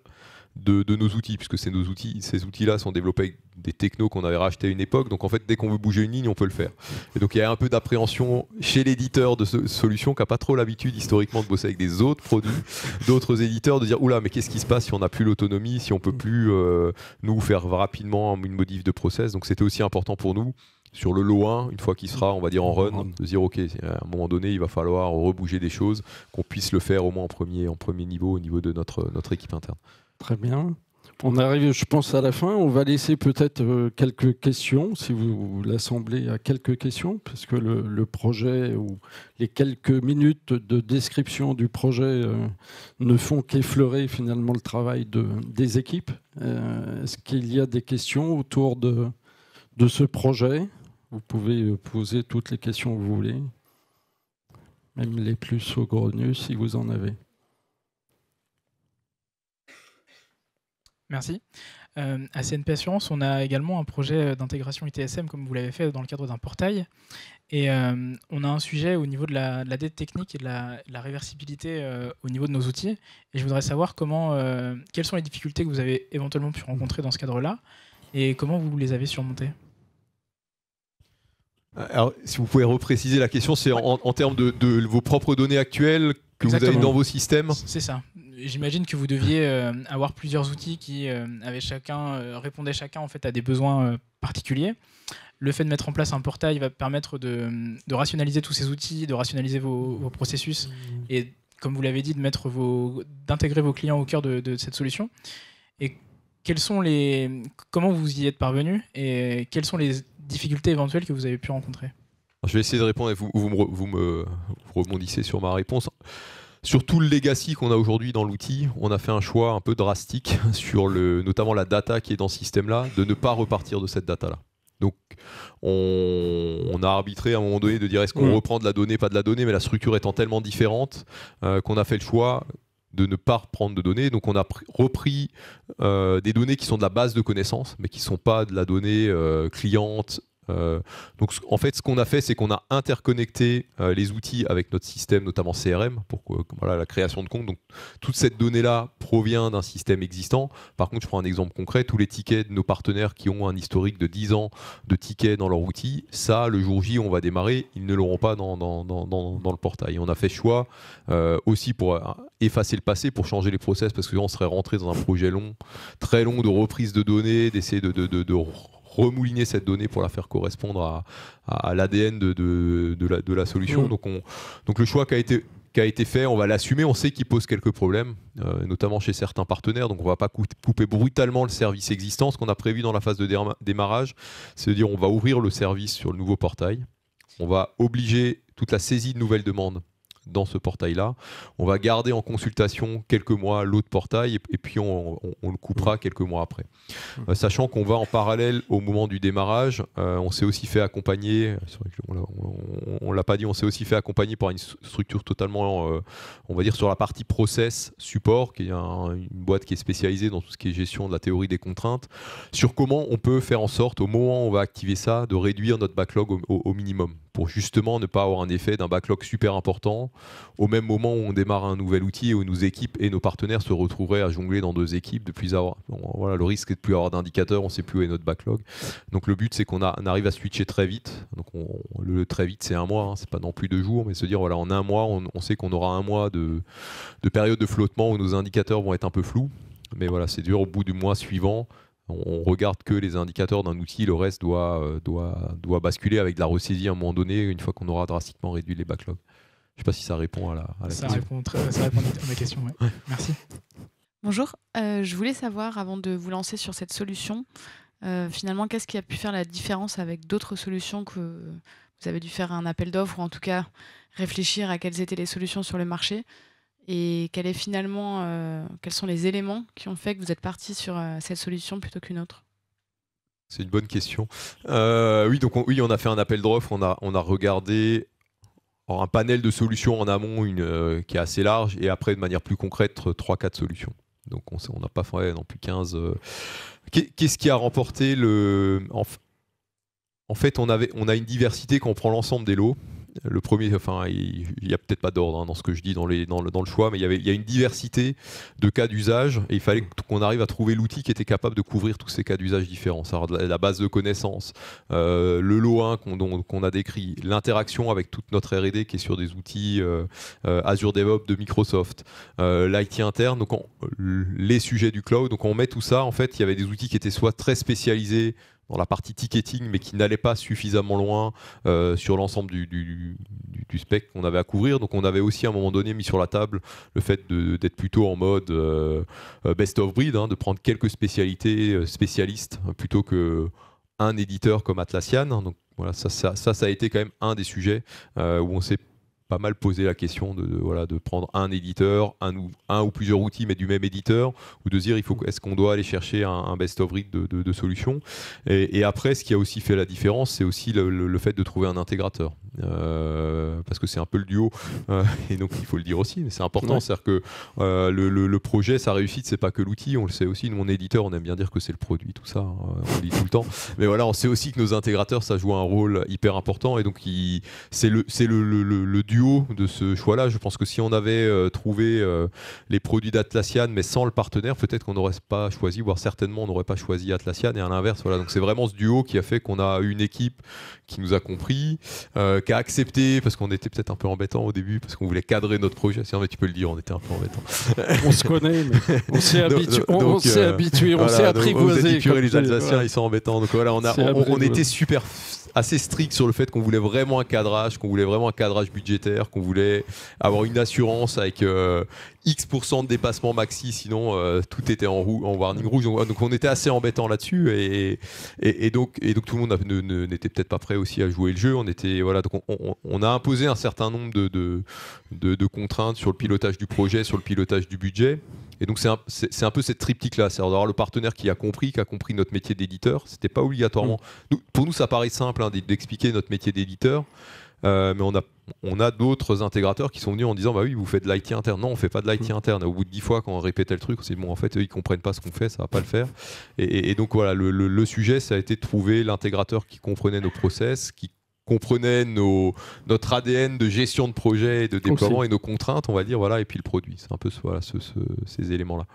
de, nos outils, puisque c'est nos outils, ces outils-là sont développés avec des technos qu'on avait rachetés à une époque. Donc, en fait, dès qu'on veut bouger une ligne, on peut le faire. Et donc, il y a un peu d'appréhension chez l'éditeur de ce, solution qui n'a pas trop l'habitude historiquement de bosser avec des autres produits, d'autres éditeurs, de dire oula, mais qu'est-ce qui se passe si on n'a plus l'autonomie, si on peut mm. plus euh, nous faire rapidement une modif de process. Donc, c'était aussi important pour nous sur le loin, une fois qu'il sera, on va dire, en run, de dire, OK, euh, à un moment donné, il va falloir rebouger des choses, qu'on puisse le faire au moins en premier, en premier niveau, au niveau de notre, notre équipe interne. Très bien. On arrive, je pense, à la fin. On va laisser peut-être euh, quelques questions, si vous l'assemblez à quelques questions, parce que le, projet ou les quelques minutes de description du projet euh, ne font qu'effleurer finalement le travail de, des équipes. Est-ce qu'il y a des questions autour de, de ce projet vous pouvez euh, poser toutes les questions que vous voulez, même les plus saugrenues si vous en avez. Merci. Euh, à CNP Assurance, on a également un projet euh, d'intégration ITSM, comme vous l'avez fait dans le cadre d'un portail. Et on a un sujet au niveau de la, dette technique et de la, réversibilité au niveau de nos outils. Et je voudrais savoir comment, quelles sont les difficultés que vous avez éventuellement pu rencontrer dans ce cadre-là et comment vous les avez surmontées. Alors, si vous pouvez repréciser la question, c'est en, termes de, vos propres données actuelles que vous avez dans vos systèmes C'est ça. J'imagine que vous deviez euh, avoir plusieurs outils qui euh, avaient chacun, répondait euh, répondaient chacun en fait, à des besoins particuliers. Le fait de mettre en place un portail va permettre de, rationaliser tous ces outils, de rationaliser vos, processus et, comme vous l'avez dit, d'intégrer vos, vos clients au cœur de, cette solution. Et quels sont les, comment vous y êtes parvenu et quelles sont les difficultés éventuelles que vous avez pu rencontrer Je vais essayer de répondre et vous, vous, me, rebondissez sur ma réponse. Sur tout le legacy qu'on a aujourd'hui dans l'outil, on a fait un choix un peu drastique sur le, notamment la data qui est dans ce système-là, de ne pas repartir de cette data-là. Donc, on, a arbitré à un moment donné de dire est-ce qu'on mmh. reprend de la donnée, pas de la donnée, mais la structure étant tellement différente euh, qu'on a fait le choix de ne pas reprendre de données. Donc on a repris euh, des données qui sont de la base de connaissances, mais qui ne sont pas de la donnée euh, cliente euh, donc en fait, ce qu'on a fait, c'est qu'on a interconnecté euh, les outils avec notre système, notamment CRM, pour la création de compte. Donc toute cette donnée-là provient d'un système existant. Par contre, je prends un exemple concret, tous les tickets de nos partenaires qui ont un historique de 10 ans de tickets dans leur outil, ça, le jour J, on va démarrer, ils ne l'auront pas dans, le portail. On a fait choix euh, aussi pour effacer le passé, pour changer les process, parce que on serait rentré dans un projet long, très long de reprise de données, d'essayer de, de remouliner cette donnée pour la faire correspondre à, l'ADN de, la, solution. Mm. Donc, le choix qui a été fait, on va l'assumer, on sait qu'il pose quelques problèmes, euh, notamment chez certains partenaires, donc on ne va pas couper brutalement le service existant. Ce qu'on a prévu dans la phase de démarrage, c'est-à-dire on va ouvrir le service sur le nouveau portail, on va obliger toute la saisie de nouvelles demandes dans ce portail-là. On va garder en consultation quelques mois l'autre portail et, puis on, le coupera quelques mois après. Mmh. Euh, sachant qu'on va en parallèle au moment du démarrage, euh, on s'est aussi fait accompagner, on l'a pas dit, on s'est aussi fait accompagner par une structure totalement, euh, on va dire, sur la partie process support, qui est une boîte qui est spécialisée dans tout ce qui est gestion de la théorie des contraintes, sur comment on peut faire en sorte, au moment où on va activer ça, de réduire notre backlog au minimum pour justement ne pas avoir un effet d'un backlog super important au même moment où on démarre un nouvel outil et où nos équipes et nos partenaires se retrouveraient à jongler dans deux équipes. De plus avoir, voilà, le risque est de plus avoir d'indicateurs, on ne sait plus où est notre backlog. Donc le but c'est qu'on arrive à switcher très vite. Donc le très vite c'est un mois, hein, c'est pas non plus deux jours, mais se dire voilà en un mois on, sait qu'on aura un mois de, de période de flottement où nos indicateurs vont être un peu flous. Mais voilà, c'est dur au bout du mois suivant on regarde que les indicateurs d'un outil, le reste euh, doit, doit, basculer avec de la ressaisie à un moment donné, une fois qu'on aura drastiquement réduit les backlogs. Je ne sais pas si ça répond à la, ça Répond très, ça répond à ma question, ouais. merci. Bonjour, euh, je voulais savoir, avant de vous lancer sur cette solution, euh, finalement, qu'est-ce qui a pu faire la différence avec d'autres solutions que vous avez dû faire un appel d'offres, ou en tout cas réfléchir à quelles étaient les solutions sur le marché et est finalement, euh, quels sont les éléments qui ont fait que vous êtes parti sur euh, cette solution plutôt qu'une autre C'est une bonne question. Euh, oui, donc on, oui, on a fait un appel d'offres, on a, on a regardé un panel de solutions en amont une, qui est assez large et après de manière plus concrète 3-4 solutions. Donc on n'a pas fait non plus 15. Qu'est-ce qui a remporté le... En, fait, on, avait, on a une diversité quand on prend l'ensemble des lots le premier, enfin, il n'y a peut-être pas d'ordre hein, dans ce que je dis dans, le, choix, mais il y, avait, il y a une diversité de cas d'usage et il fallait qu'on arrive à trouver l'outil qui était capable de couvrir tous ces cas d'usage différents. la base de connaissances, euh, le lot 1 qu'on a décrit, l'interaction avec toute notre RD qui est sur des outils euh, euh, Azure DevOps de Microsoft, euh, l'IT interne, donc les sujets du cloud. Donc on met tout ça, en fait, il y avait des outils qui étaient soit très spécialisés la partie ticketing, mais qui n'allait pas suffisamment loin euh, sur l'ensemble du, du, qu'on avait à couvrir. Donc on avait aussi à un moment donné mis sur la table le fait d'être plutôt en mode euh, euh, best of breed, hein, de prendre quelques spécialités spécialistes plutôt que un éditeur comme Atlassian. Donc voilà, ça, ça, ça, a été quand même un des sujets où on s'est pas mal posé la question de, voilà, de prendre un éditeur, un ou, un ou plusieurs outils, mais du même éditeur, ou de dire il faut, est-ce qu'on doit aller chercher un, best-of read de, solution solutions et, après, ce qui a aussi fait la différence, c'est aussi le fait de trouver un intégrateur. Euh, parce que c'est un peu le duo, euh, et donc il faut le dire aussi, mais c'est important. C'est-à-dire que euh, le, projet, sa réussite, c'est pas que l'outil, on le sait aussi. Nous, on éditeur, on aime bien dire que c'est le produit, tout ça, hein. on le dit tout le temps. Mais voilà, on sait aussi que nos intégrateurs, ça joue un rôle hyper important, et donc c'est le, le, duo de ce choix-là. Je pense que si on avait trouvé les produits d'Atlassian, mais sans le partenaire, peut-être qu'on n'aurait pas choisi, voire certainement on n'aurait pas choisi Atlassian, et à l'inverse, voilà. Donc c'est vraiment ce duo qui a fait qu'on a une équipe qui nous a compris, euh, qui accepter parce qu'on était peut-être un peu embêtant au début parce qu'on voulait cadrer notre projet. Ah, mais tu peux le dire, on était un peu embêtant. on se connaît, on s'est habitué, on, s'est euh, habitué, on s'est apprivoisé. les Alsaciens, ils sont embêtants. Donc voilà, on, a, on était super assez strict sur le fait qu'on voulait vraiment un cadrage, qu'on voulait vraiment un cadrage budgétaire, qu'on voulait avoir une assurance avec euh, X% de dépassement maxi, sinon euh, tout était en, en warning rouge. Donc, on était assez embêtant là-dessus et, et, donc, et donc tout le monde n'était peut-être pas prêt aussi à jouer le jeu. On, était, voilà, donc on, a imposé un certain nombre de de, de contraintes sur le pilotage du projet, sur le pilotage du budget. Et donc, c'est un, peu cette triptyque-là. C'est d'avoir le partenaire qui a compris, qui a compris notre métier d'éditeur. C'était pas obligatoirement. Mm. pour nous, ça paraît simple hein, d'expliquer notre métier d'éditeur. Euh, mais on a, on a d'autres intégrateurs qui sont venus en disant Bah oui, vous faites de l'IT interne. Non, on fait pas de l'IT mm. interne. Au bout de dix fois, quand on répétait le truc, on s'est dit Bon, en fait, eux, ils comprennent pas ce qu'on fait, ça va pas le faire. Et, donc, voilà, le, sujet, ça a été de trouver l'intégrateur qui comprenait nos process, qui comprenait nos, notre ADN de gestion de projet, de déploiement et nos contraintes, on va dire, voilà, et puis le produit. C'est un peu ces éléments-là.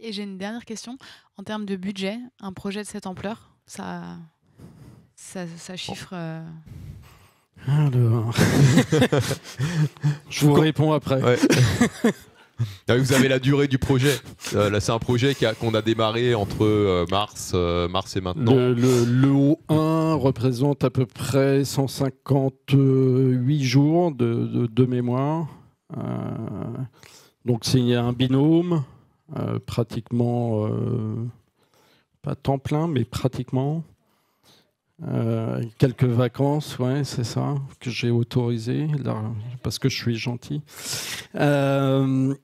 Et j'ai une dernière question. En termes de budget, un projet de cette ampleur, ça, ça, ça chiffre. Euh, Alors. je vous réponds après. Ouais. vous avez la durée du projet. Euh, c'est un projet qu'on a, démarré entre euh, mars, euh, mars et maintenant. Le, O1 représente à peu près 158 jours de, de, de mémoire. donc c'est un binôme, pratiquement, pas temps plein, mais pratiquement. Euh, quelques vacances, ouais, c'est ça, que j'ai autorisé, parce que je suis gentil. Euh,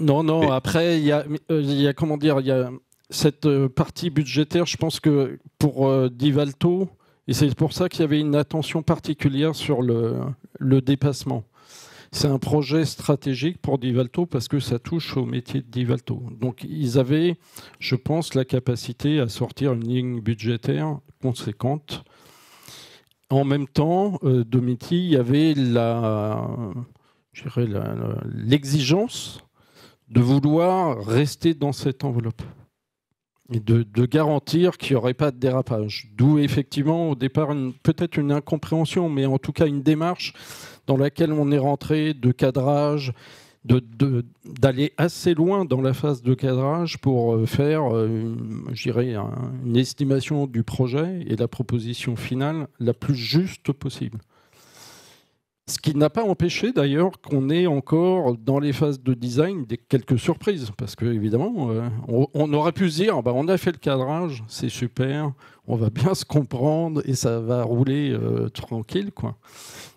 non, non, après, euh, il y a, comment dire, il y a cette partie budgétaire, je pense que pour Divalto, et c'est pour ça qu'il y avait une attention particulière sur le, le dépassement. C'est un projet stratégique pour Divalto parce que ça touche au métier de Divalto. Donc ils avaient, je pense, la capacité à sortir une ligne budgétaire conséquente. En même temps, euh, Domiti, il y avait l'exigence de vouloir rester dans cette enveloppe et de, de garantir qu'il n'y aurait pas de dérapage. D'où effectivement au départ peut-être une incompréhension, mais en tout cas une démarche dans laquelle on est rentré de cadrage d'aller assez loin dans la phase de cadrage pour euh, faire, euh, une estimation du projet et la proposition finale la plus juste possible. Ce qui n'a pas empêché d'ailleurs qu'on ait encore dans les phases de design des quelques surprises, parce que évidemment, euh, on, aurait pu se dire, ah ben, on a fait le cadrage, c'est super, on va bien se comprendre et ça va rouler euh, tranquille. Quoi.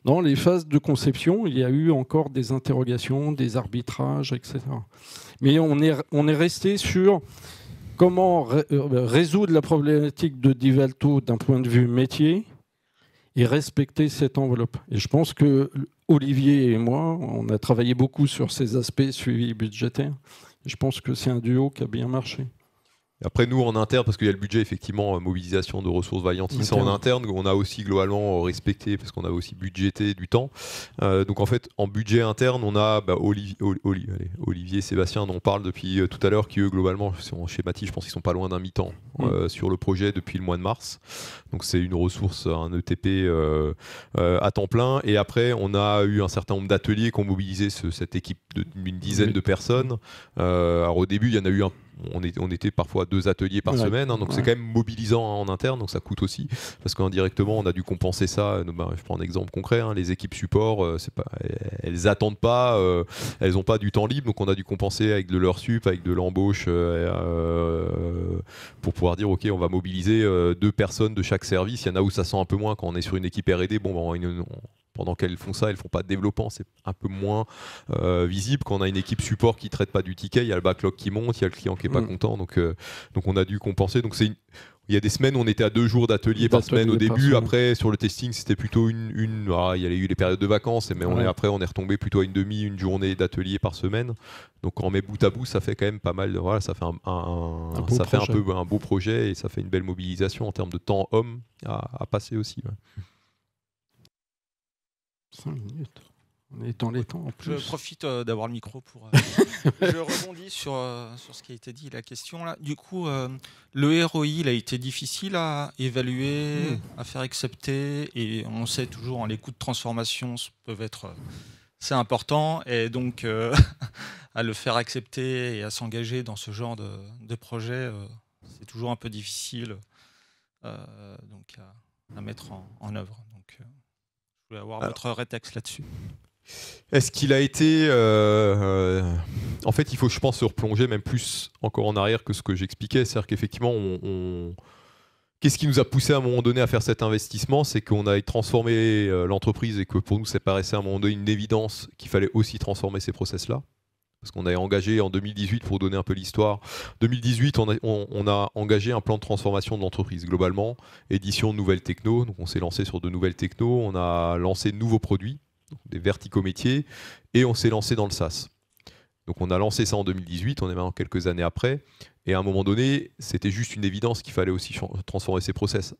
Dans les phases de conception, il y a eu encore des interrogations, des arbitrages, etc. Mais on est, on est resté sur comment euh, résoudre la problématique de Divalto d'un point de vue métier et respecter cette enveloppe. Et je pense que Olivier et moi, on a travaillé beaucoup sur ces aspects suivis budgétaires. Je pense que c'est un duo qui a bien marché. Après, nous, en interne, parce qu'il y a le budget, effectivement, euh, mobilisation de ressources vaillantes, en interne, on a aussi globalement euh, respecté, parce qu'on a aussi budgété du temps. Euh, donc, en fait, en budget interne, on a bah, Olivier, et Sébastien, dont on parle depuis tout à l'heure, qui eux, globalement, en schématique, je pense qu'ils sont pas loin d'un mi-temps mm. sur le projet depuis le mois de mars. Donc, c'est une ressource, un ETP à temps plein. Et après, on a eu un certain nombre d'ateliers qui ont mobilisé cette équipe d'une dizaine de personnes. alors, au début, il y en a eu un on, était parfois deux ateliers par semaine, hein, donc c'est quand même mobilisant hein, en interne, donc ça coûte aussi, parce qu'indirectement on a dû compenser ça. Euh, bah, je prends un exemple concret, hein, les équipes support, elles euh, n'attendent pas, elles n'ont euh, pas du temps libre, donc on a dû compenser avec de leur sup, avec de l'embauche, pour pouvoir dire ok, on va mobiliser deux personnes de chaque service. Il y en a où ça sent un peu moins quand on est sur une équipe R&D, bon, bah, on pendant qu'elles font ça, elles font pas de développement, c'est un peu moins euh, visible. Quand on a une équipe support qui traite pas du ticket, il y a le backlog qui monte, il y a le client qui est pas mm. content, donc, euh, donc on a dû compenser. Donc c'est Il y a des semaines, on était à deux jours d'atelier par semaine au début. Après, sur le testing, c'était plutôt une. Ah, il y a eu les périodes de vacances, mais après, on est retombé plutôt à une demi, une journée d'atelier par semaine. Donc, quand on met bout à bout, ça fait quand même pas mal. voilà, ça fait un, ça fait un peu un beau projet et ça fait une belle mobilisation en termes de temps homme à, passer aussi. 5 minutes. On est dans les temps en plus. Je profite euh, d'avoir le micro pour. Euh, je rebondis sur, euh, sur, ce qui a été dit, la question. Là. Du coup, le ROI, il a été difficile à évaluer, hmm. à faire accepter. Et on sait toujours, hein, les coûts de transformation peuvent être. c'est important. Et donc, à le faire accepter et à s'engager dans ce genre de, de projet, c'est toujours un peu difficile donc, à, mettre en, en œuvre. Donc avoir votre rétex là-dessus. Est-ce qu'il a été. Euh, euh, en fait, il faut, je pense, se replonger même plus encore en arrière que ce que j'expliquais. C'est-à-dire qu'effectivement, on, qu'est-ce qui nous a poussé à un moment donné à faire cet investissement C'est qu'on a transformé euh, l'entreprise et que pour nous, ça paraissait à un moment donné une évidence qu'il fallait aussi transformer ces process-là parce qu'on a engagé en 2018, pour donner un peu l'histoire, 2018, on a, engagé un plan de transformation de l'entreprise globalement, édition de nouvelles techno, donc on s'est lancé sur de nouvelles techno, on a lancé de nouveaux produits, des verticaux métiers, et on s'est lancé dans le SaaS. Donc on a lancé ça en 2018, on est maintenant quelques années après, et à un moment donné, c'était juste une évidence qu'il fallait aussi transformer ces process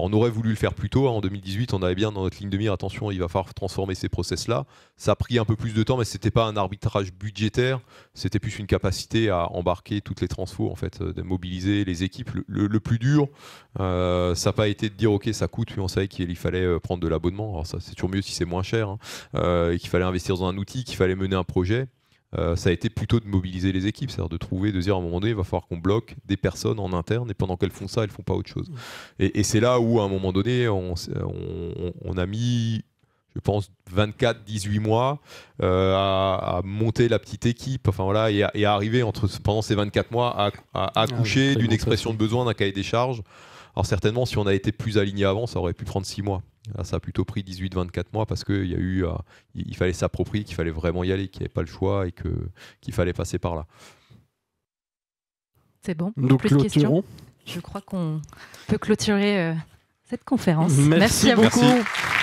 on aurait voulu le faire plus tôt. Hein. En 2018, on avait bien dans notre ligne de mire, attention, il va falloir transformer ces process-là. Ça a pris un peu plus de temps, mais ce n'était pas un arbitrage budgétaire, c'était plus une capacité à embarquer toutes les transfos, en fait, euh, de mobiliser les équipes. Le, plus dur, euh, ça n'a pas été de dire, OK, ça coûte, puis on savait qu'il fallait euh, prendre de l'abonnement. Alors ça, c'est toujours mieux si c'est moins cher, hein. qu'il fallait investir dans un outil, qu'il fallait mener un projet. Euh, ça a été plutôt de mobiliser les équipes, c'est-à-dire de trouver, de dire à un moment donné, il va falloir qu'on bloque des personnes en interne et pendant qu'elles font ça, elles font pas autre chose. Et, c'est là où, à un moment donné, on, a mis je pense 24-18 mois euh, à, à, monter la petite équipe, enfin et, à, arriver entre pendant ces 24 mois à, ah accoucher d'une expression de besoin, d'un cahier des charges. Alors certainement, si on a été plus aligné avant, ça aurait pu prendre 6 mois. ça a plutôt pris 18-24 mois parce qu'il y a eu, euh, il fallait s'approprier, qu'il fallait vraiment y aller, qu'il n'y avait pas le choix et que, qu'il fallait passer par là. C'est bon. plus Je crois qu'on peut clôturer euh, cette conférence. Merci, à beaucoup.